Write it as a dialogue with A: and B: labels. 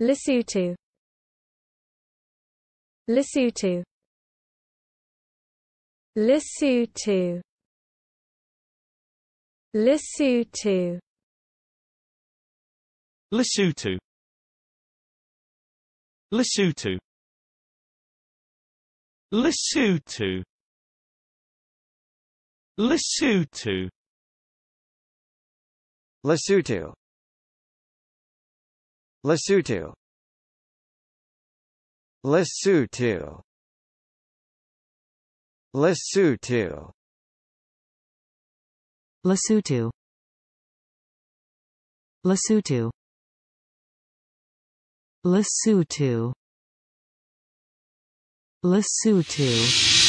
A: Lesotho Lesotho Lesotho Lesotho Lesotho Lesotho Lesotho Lesotho Lesotho Lesotho Lesotho Lesotho Lesotho Lesotho Lesotho
B: Lesotho